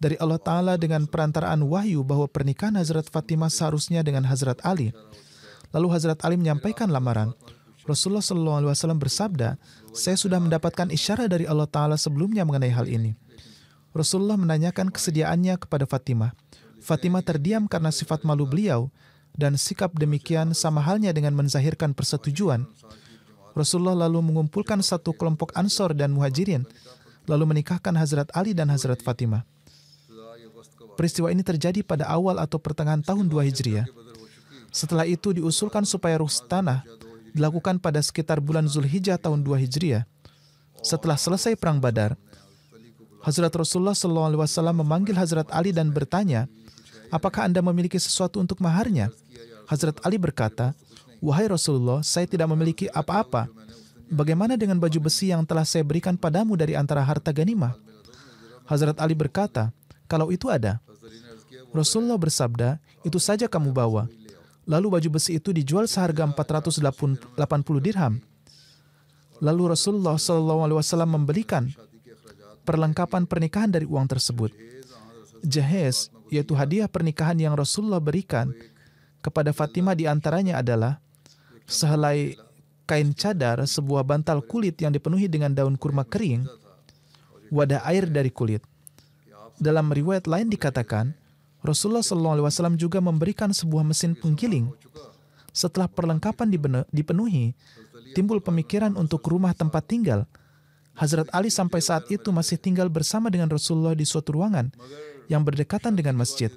dari Allah Ta'ala dengan perantaraan wahyu bahwa pernikahan Hazrat Fatimah seharusnya dengan Hazrat Ali. Lalu Hazrat Ali menyampaikan lamaran. Rasulullah Wasallam bersabda, saya sudah mendapatkan isyarat dari Allah Ta'ala sebelumnya mengenai hal ini. Rasulullah menanyakan kesediaannya kepada Fatimah. Fatimah terdiam karena sifat malu beliau, dan sikap demikian sama halnya dengan menzahirkan persetujuan. Rasulullah lalu mengumpulkan satu kelompok ansor dan muhajirin, lalu menikahkan Hazrat Ali dan Hazrat Fatimah. Peristiwa ini terjadi pada awal atau pertengahan tahun 2 Hijriah. Setelah itu diusulkan supaya ruh tanah dilakukan pada sekitar bulan Zulhijjah tahun 2 Hijriah. Setelah selesai Perang Badar, Hazrat Rasulullah SAW memanggil Hazrat Ali dan bertanya, apakah Anda memiliki sesuatu untuk maharnya? Hazrat Ali berkata, Wahai Rasulullah, saya tidak memiliki apa-apa. Bagaimana dengan baju besi yang telah saya berikan padamu dari antara harta ganimah? Hazrat Ali berkata, kalau itu ada, Rasulullah bersabda, itu saja kamu bawa. Lalu baju besi itu dijual seharga 480 dirham. Lalu Rasulullah Shallallahu Alaihi Wasallam membelikan perlengkapan pernikahan dari uang tersebut. Jahez, yaitu hadiah pernikahan yang Rasulullah berikan kepada Fatimah diantaranya adalah sehelai kain cadar, sebuah bantal kulit yang dipenuhi dengan daun kurma kering, wadah air dari kulit, dalam riwayat lain dikatakan, Rasulullah SAW juga memberikan sebuah mesin penggiling. Setelah perlengkapan dipenuhi, timbul pemikiran untuk rumah tempat tinggal. Hazrat Ali sampai saat itu masih tinggal bersama dengan Rasulullah di suatu ruangan yang berdekatan dengan masjid.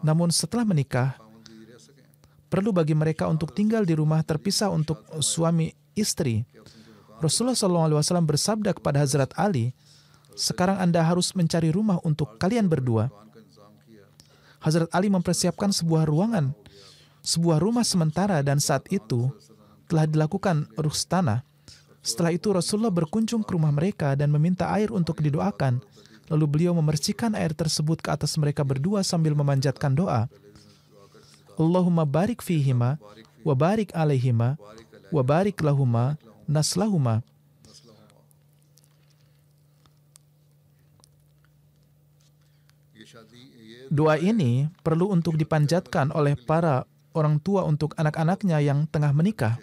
Namun setelah menikah, perlu bagi mereka untuk tinggal di rumah terpisah untuk suami istri. Rasulullah SAW bersabda kepada Hazrat Ali, sekarang Anda harus mencari rumah untuk kalian berdua. Hazrat Ali mempersiapkan sebuah ruangan, sebuah rumah sementara dan saat itu telah dilakukan rustana. Setelah itu Rasulullah berkunjung ke rumah mereka dan meminta air untuk didoakan. Lalu beliau memercikan air tersebut ke atas mereka berdua sambil memanjatkan doa. Allahumma barik fihima, wa barik alaihima, wa barik lahuma, naslahuma. Doa ini perlu untuk dipanjatkan oleh para orang tua untuk anak-anaknya yang tengah menikah.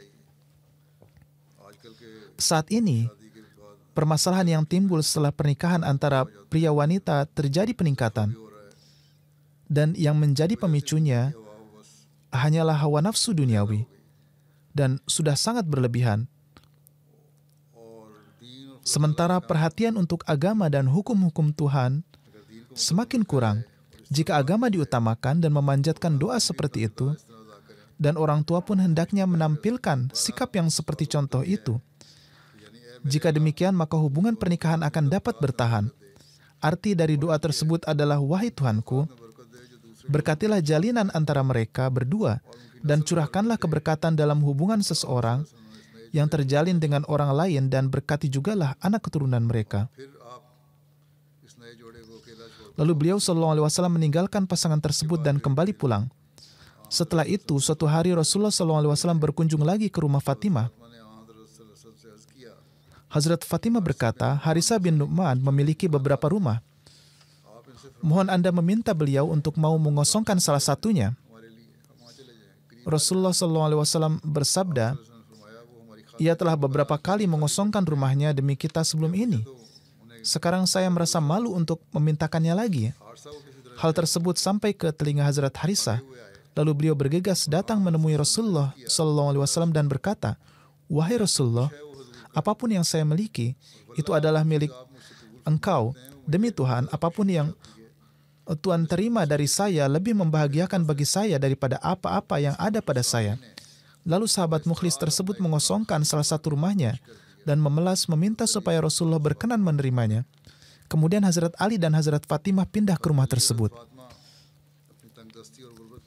Saat ini, permasalahan yang timbul setelah pernikahan antara pria wanita terjadi peningkatan. Dan yang menjadi pemicunya hanyalah hawa nafsu duniawi dan sudah sangat berlebihan. Sementara perhatian untuk agama dan hukum-hukum Tuhan semakin kurang jika agama diutamakan dan memanjatkan doa seperti itu, dan orang tua pun hendaknya menampilkan sikap yang seperti contoh itu. Jika demikian, maka hubungan pernikahan akan dapat bertahan. Arti dari doa tersebut adalah, "Wahai Tuhanku, berkatilah jalinan antara mereka berdua, dan curahkanlah keberkatan dalam hubungan seseorang yang terjalin dengan orang lain, dan berkati jugalah anak keturunan mereka." Lalu beliau Shallallahu Alaihi Wasallam meninggalkan pasangan tersebut dan kembali pulang. Setelah itu, suatu hari Rasulullah Shallallahu Alaihi Wasallam berkunjung lagi ke rumah Fatimah. Hazrat Fatimah berkata, Harisa bin Nu'man memiliki beberapa rumah. Mohon Anda meminta beliau untuk mau mengosongkan salah satunya. Rasulullah SAW bersabda, ia telah beberapa kali mengosongkan rumahnya demi kita sebelum ini sekarang saya merasa malu untuk memintakannya lagi. Hal tersebut sampai ke telinga Hazrat Harisa. Lalu beliau bergegas datang menemui Rasulullah Shallallahu Alaihi Wasallam dan berkata, Wahai Rasulullah, apapun yang saya miliki itu adalah milik Engkau. Demi Tuhan, apapun yang Tuhan terima dari saya lebih membahagiakan bagi saya daripada apa-apa yang ada pada saya. Lalu sahabat mukhlis tersebut mengosongkan salah satu rumahnya dan memelas meminta supaya Rasulullah berkenan menerimanya. Kemudian Hazrat Ali dan Hazrat Fatimah pindah ke rumah tersebut.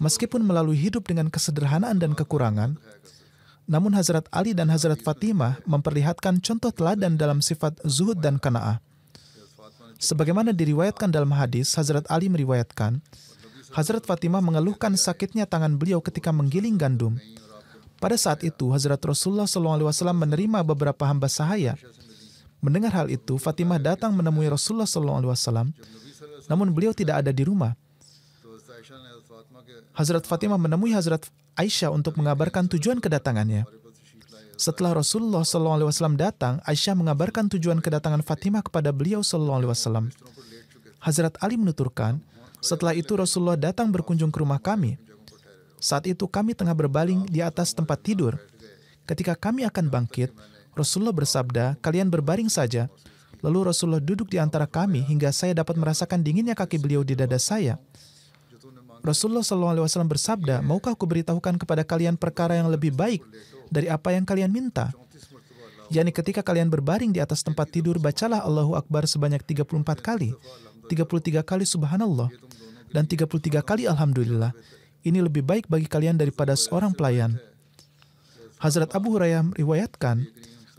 Meskipun melalui hidup dengan kesederhanaan dan kekurangan, namun Hazrat Ali dan Hazrat Fatimah memperlihatkan contoh teladan dalam sifat zuhud dan kana'ah. Sebagaimana diriwayatkan dalam hadis, Hazrat Ali meriwayatkan, Hazrat Fatimah mengeluhkan sakitnya tangan beliau ketika menggiling gandum. Pada saat itu, Hazrat Rasulullah SAW menerima beberapa hamba sahaya. Mendengar hal itu, Fatimah datang menemui Rasulullah SAW, namun beliau tidak ada di rumah. Hazrat Fatimah menemui Hazrat Aisyah untuk mengabarkan tujuan kedatangannya. Setelah Rasulullah SAW datang, Aisyah mengabarkan tujuan kedatangan Fatimah kepada beliau SAW. Hazrat Ali menuturkan, setelah itu Rasulullah datang berkunjung ke rumah kami. Saat itu kami tengah berbaling di atas tempat tidur. Ketika kami akan bangkit, Rasulullah bersabda, "Kalian berbaring saja." Lalu Rasulullah duduk di antara kami hingga saya dapat merasakan dinginnya kaki beliau di dada saya. Rasulullah SAW bersabda, Maukah aku beritahukan kepada kalian perkara yang lebih baik dari apa yang kalian minta? Yani ketika kalian berbaring di atas tempat tidur, bacalah Allahu Akbar sebanyak 34 kali, 33 kali Subhanallah, dan 33 kali Alhamdulillah, ini lebih baik bagi kalian daripada seorang pelayan. Hazrat Abu Hurairah riwayatkan,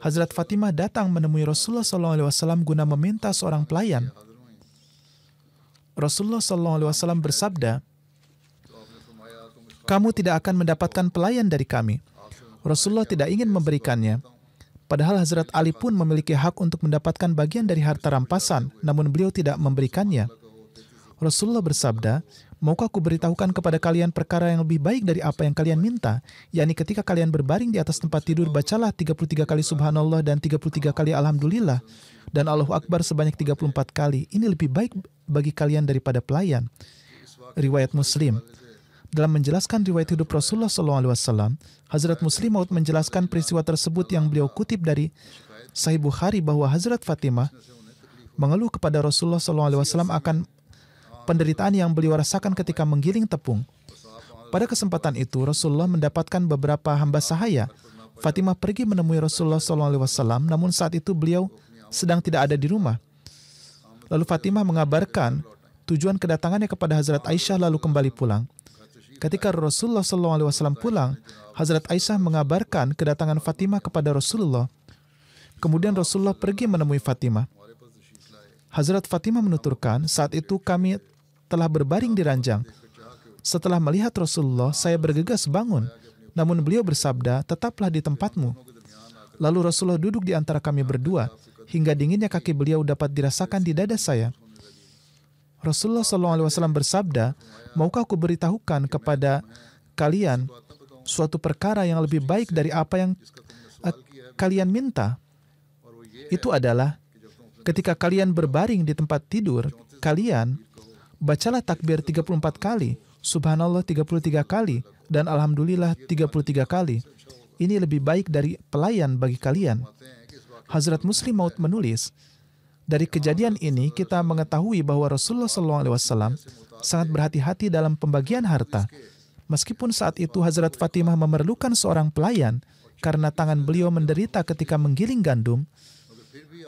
Hazrat Fatimah datang menemui Rasulullah SAW guna meminta seorang pelayan. Rasulullah SAW bersabda, kamu tidak akan mendapatkan pelayan dari kami. Rasulullah tidak ingin memberikannya. Padahal Hazrat Ali pun memiliki hak untuk mendapatkan bagian dari harta rampasan, namun beliau tidak memberikannya. Rasulullah bersabda, Maukah aku beritahukan kepada kalian perkara yang lebih baik dari apa yang kalian minta? yakni ketika kalian berbaring di atas tempat tidur, bacalah 33 kali subhanallah dan 33 kali alhamdulillah dan Allahu Akbar sebanyak 34 kali. Ini lebih baik bagi kalian daripada pelayan. Riwayat Muslim. Dalam menjelaskan riwayat hidup Rasulullah SAW, Hazrat Muslim maut menjelaskan peristiwa tersebut yang beliau kutip dari Sahih Bukhari bahwa Hazrat Fatimah mengeluh kepada Rasulullah SAW akan penderitaan yang beliau rasakan ketika menggiling tepung. Pada kesempatan itu, Rasulullah mendapatkan beberapa hamba sahaya. Fatimah pergi menemui Rasulullah SAW, namun saat itu beliau sedang tidak ada di rumah. Lalu Fatimah mengabarkan tujuan kedatangannya kepada Hazrat Aisyah lalu kembali pulang. Ketika Rasulullah SAW pulang, Hazrat Aisyah mengabarkan kedatangan Fatimah kepada Rasulullah. Kemudian Rasulullah pergi menemui Fatimah. Hazrat Fatimah menuturkan, saat itu kami telah berbaring di ranjang. Setelah melihat Rasulullah, saya bergegas bangun. Namun beliau bersabda, tetaplah di tempatmu. Lalu Rasulullah duduk di antara kami berdua, hingga dinginnya kaki beliau dapat dirasakan di dada saya. Rasulullah SAW bersabda, Maukah aku beritahukan kepada kalian suatu perkara yang lebih baik dari apa yang uh, kalian minta? Itu adalah ketika kalian berbaring di tempat tidur, kalian bacalah takbir 34 kali, subhanallah 33 kali, dan alhamdulillah 33 kali. Ini lebih baik dari pelayan bagi kalian. Hazrat Muslim Maut menulis, dari kejadian ini kita mengetahui bahwa Rasulullah SAW sangat berhati-hati dalam pembagian harta. Meskipun saat itu Hazrat Fatimah memerlukan seorang pelayan karena tangan beliau menderita ketika menggiling gandum,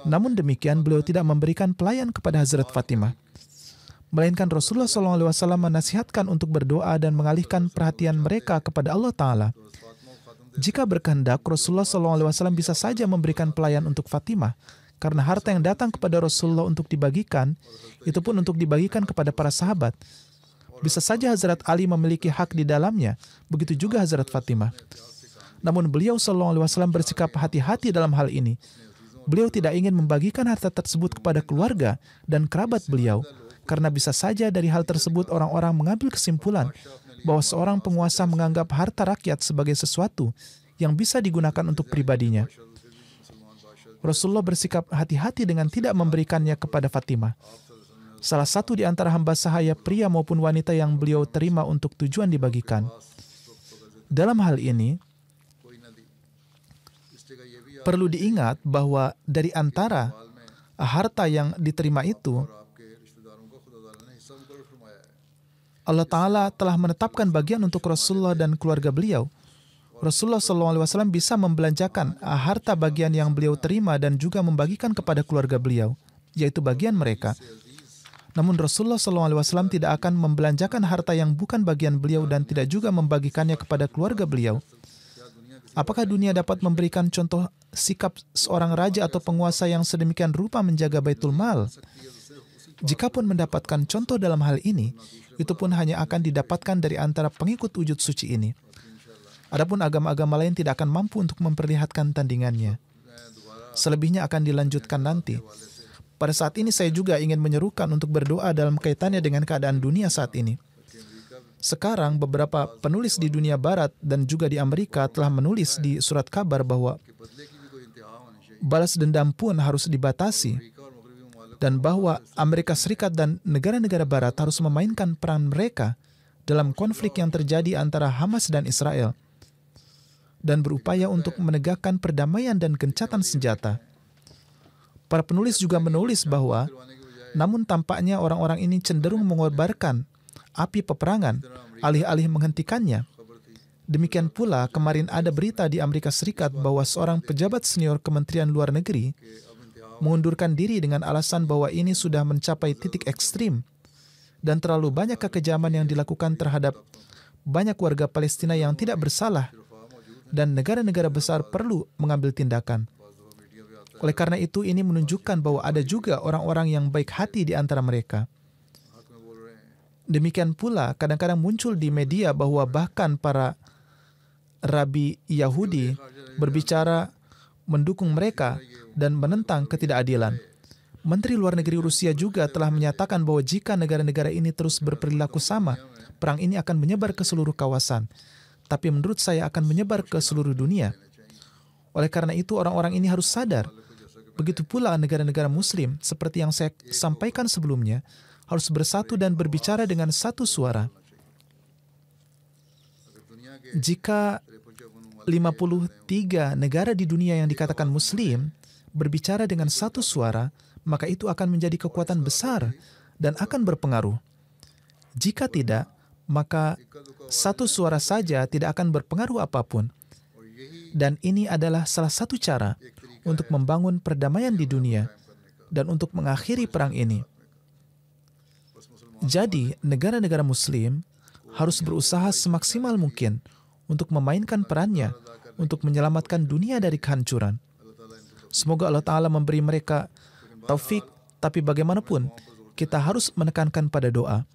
namun demikian beliau tidak memberikan pelayan kepada Hazrat Fatimah melainkan Rasulullah SAW menasihatkan untuk berdoa dan mengalihkan perhatian mereka kepada Allah Ta'ala. Jika berkehendak, Rasulullah SAW bisa saja memberikan pelayan untuk Fatimah, karena harta yang datang kepada Rasulullah untuk dibagikan, itu pun untuk dibagikan kepada para sahabat. Bisa saja Hazrat Ali memiliki hak di dalamnya, begitu juga Hazrat Fatimah. Namun beliau SAW bersikap hati-hati dalam hal ini, beliau tidak ingin membagikan harta tersebut kepada keluarga dan kerabat beliau, karena bisa saja dari hal tersebut orang-orang mengambil kesimpulan bahwa seorang penguasa menganggap harta rakyat sebagai sesuatu yang bisa digunakan untuk pribadinya. Rasulullah bersikap hati-hati dengan tidak memberikannya kepada Fatimah. Salah satu di antara hamba sahaya pria maupun wanita yang beliau terima untuk tujuan dibagikan. Dalam hal ini, perlu diingat bahwa dari antara harta yang diterima itu, Allah Ta'ala telah menetapkan bagian untuk Rasulullah dan keluarga beliau. Rasulullah SAW bisa membelanjakan ah, harta bagian yang beliau terima dan juga membagikan kepada keluarga beliau, yaitu bagian mereka. Namun Rasulullah SAW tidak akan membelanjakan harta yang bukan bagian beliau dan tidak juga membagikannya kepada keluarga beliau. Apakah dunia dapat memberikan contoh sikap seorang raja atau penguasa yang sedemikian rupa menjaga Baitul Mal? Jikapun mendapatkan contoh dalam hal ini, itu pun hanya akan didapatkan dari antara pengikut wujud suci ini. Adapun agama-agama lain tidak akan mampu untuk memperlihatkan tandingannya. Selebihnya akan dilanjutkan nanti. Pada saat ini saya juga ingin menyerukan untuk berdoa dalam kaitannya dengan keadaan dunia saat ini. Sekarang beberapa penulis di dunia barat dan juga di Amerika telah menulis di surat kabar bahwa balas dendam pun harus dibatasi dan bahwa Amerika Serikat dan negara-negara barat harus memainkan peran mereka dalam konflik yang terjadi antara Hamas dan Israel dan berupaya untuk menegakkan perdamaian dan gencatan senjata. Para penulis juga menulis bahwa namun tampaknya orang-orang ini cenderung mengorbankan api peperangan alih-alih menghentikannya. Demikian pula, kemarin ada berita di Amerika Serikat bahwa seorang pejabat senior Kementerian Luar Negeri mengundurkan diri dengan alasan bahwa ini sudah mencapai titik ekstrim dan terlalu banyak kekejaman yang dilakukan terhadap banyak warga Palestina yang tidak bersalah dan negara-negara besar perlu mengambil tindakan. Oleh karena itu, ini menunjukkan bahwa ada juga orang-orang yang baik hati di antara mereka. Demikian pula, kadang-kadang muncul di media bahwa bahkan para rabi Yahudi berbicara mendukung mereka dan menentang ketidakadilan. Menteri Luar Negeri Rusia juga telah menyatakan bahwa jika negara-negara ini terus berperilaku sama, perang ini akan menyebar ke seluruh kawasan. Tapi menurut saya akan menyebar ke seluruh dunia. Oleh karena itu, orang-orang ini harus sadar. Begitu pula negara-negara muslim, seperti yang saya sampaikan sebelumnya, harus bersatu dan berbicara dengan satu suara. Jika 53 negara di dunia yang dikatakan muslim berbicara dengan satu suara, maka itu akan menjadi kekuatan besar dan akan berpengaruh. Jika tidak, maka satu suara saja tidak akan berpengaruh apapun. Dan ini adalah salah satu cara untuk membangun perdamaian di dunia dan untuk mengakhiri perang ini. Jadi, negara-negara Muslim harus berusaha semaksimal mungkin untuk memainkan perannya untuk menyelamatkan dunia dari kehancuran. Semoga Allah Ta'ala memberi mereka taufik, tapi bagaimanapun, kita harus menekankan pada doa.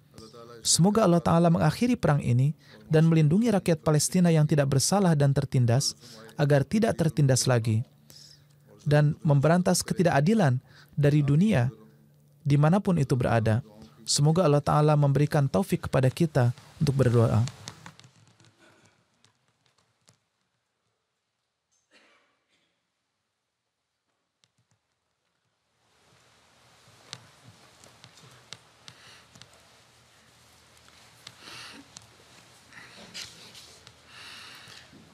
Semoga Allah Ta'ala mengakhiri perang ini dan melindungi rakyat Palestina yang tidak bersalah dan tertindas, agar tidak tertindas lagi. Dan memberantas ketidakadilan dari dunia, dimanapun itu berada. Semoga Allah Ta'ala memberikan taufik kepada kita untuk berdoa.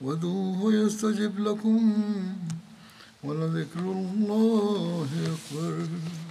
ودوه يستجب لكم ولذكر الله أكبر